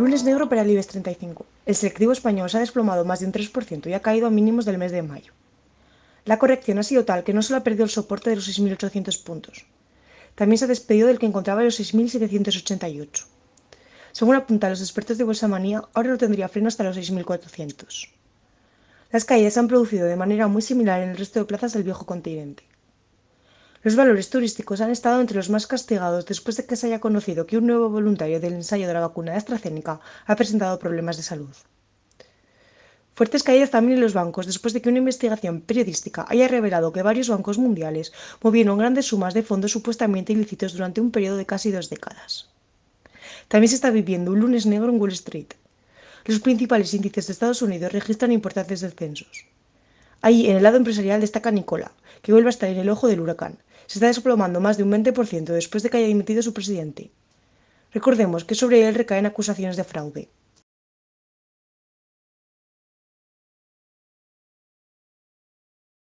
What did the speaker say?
Lunes negro para el IBEX 35. El selectivo español se ha desplomado más de un 3% y ha caído a mínimos del mes de mayo. La corrección ha sido tal que no solo ha perdido el soporte de los 6.800 puntos, también se ha despedido del que encontraba los 6.788. Según apuntan los expertos de Bolsa Manía, ahora lo tendría freno hasta los 6.400. Las caídas se han producido de manera muy similar en el resto de plazas del viejo continente. Los valores turísticos han estado entre los más castigados después de que se haya conocido que un nuevo voluntario del ensayo de la vacuna de AstraZeneca ha presentado problemas de salud. Fuertes caídas también en los bancos después de que una investigación periodística haya revelado que varios bancos mundiales movieron grandes sumas de fondos supuestamente ilícitos durante un periodo de casi dos décadas. También se está viviendo un lunes negro en Wall Street. Los principales índices de Estados Unidos registran importantes descensos. Ahí, en el lado empresarial, destaca Nicola, que vuelve a estar en el ojo del huracán. Se está desplomando más de un 20% después de que haya dimitido su presidente. Recordemos que sobre él recaen acusaciones de fraude.